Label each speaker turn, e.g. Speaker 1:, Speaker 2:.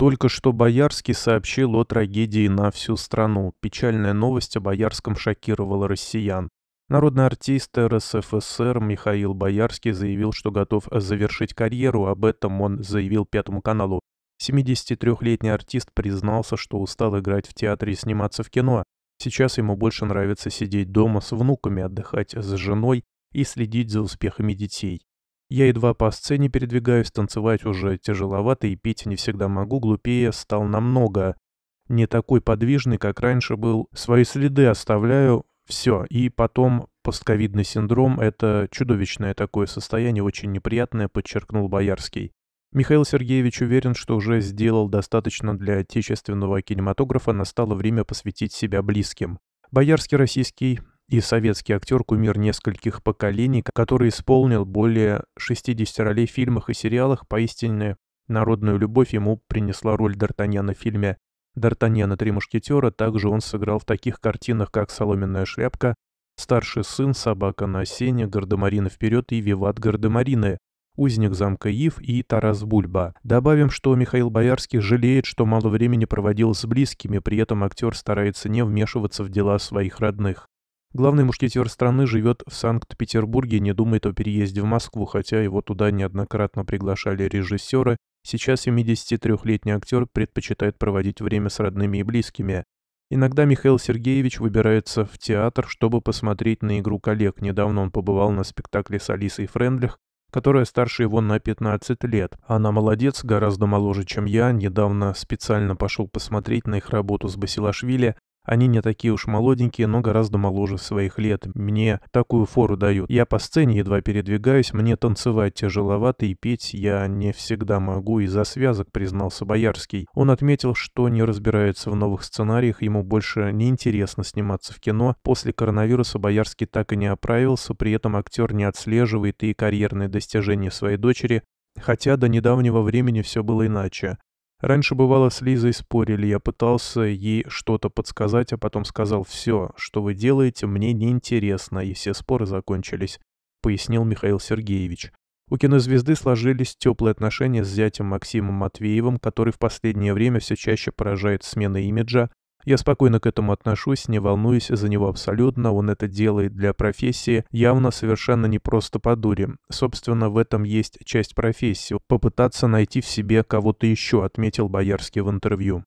Speaker 1: Только что Боярский сообщил о трагедии на всю страну. Печальная новость о Боярском шокировала россиян. Народный артист РСФСР Михаил Боярский заявил, что готов завершить карьеру. Об этом он заявил Пятому каналу. 73-летний артист признался, что устал играть в театре и сниматься в кино. Сейчас ему больше нравится сидеть дома с внуками, отдыхать с женой и следить за успехами детей. Я едва по сцене передвигаюсь, танцевать уже тяжеловато и петь не всегда могу, глупее стал намного. Не такой подвижный, как раньше был. Свои следы оставляю, все. И потом постковидный синдром – это чудовищное такое состояние, очень неприятное, подчеркнул Боярский. Михаил Сергеевич уверен, что уже сделал достаточно для отечественного кинематографа, настало время посвятить себя близким. Боярский российский и советский актер кумир нескольких поколений, который исполнил более 60 ролей в фильмах и сериалах, поистине народную любовь ему принесла роль Д'Артаньяна в фильме «Д'Артаньяна. Три мушкетера». Также он сыграл в таких картинах, как «Соломенная шляпка», «Старший сын», «Собака на сене», «Гардемарина вперед» и «Виват Гардемарины», «Узник замка Ив» и «Тарас Бульба». Добавим, что Михаил Боярский жалеет, что мало времени проводил с близкими, при этом актер старается не вмешиваться в дела своих родных. Главный мушкетер страны живет в Санкт-Петербурге, не думает о переезде в Москву, хотя его туда неоднократно приглашали режиссеры. Сейчас 73-летний актер предпочитает проводить время с родными и близкими. Иногда Михаил Сергеевич выбирается в театр, чтобы посмотреть на игру коллег. Недавно он побывал на спектакле с Алисой Френдлих, которая старше его на 15 лет. Она молодец, гораздо моложе, чем я. Недавно специально пошел посмотреть на их работу с Басилашвили, они не такие уж молоденькие, но гораздо моложе своих лет. Мне такую фору дают. Я по сцене едва передвигаюсь, мне танцевать тяжеловато и петь я не всегда могу из-за связок, признался Боярский. Он отметил, что не разбирается в новых сценариях, ему больше не интересно сниматься в кино. После коронавируса Боярский так и не оправился, при этом актер не отслеживает и карьерные достижения своей дочери, Хотя до недавнего времени все было иначе. Раньше бывало с Лизой спорили, я пытался ей что-то подсказать, а потом сказал «все, что вы делаете, мне неинтересно», и все споры закончились, — пояснил Михаил Сергеевич. У кинозвезды сложились теплые отношения с зятем Максимом Матвеевым, который в последнее время все чаще поражает сменой имиджа, я спокойно к этому отношусь, не волнуюсь за него абсолютно, он это делает для профессии, явно совершенно не просто по дуре. Собственно, в этом есть часть профессии, попытаться найти в себе кого-то еще, отметил Боярский в интервью.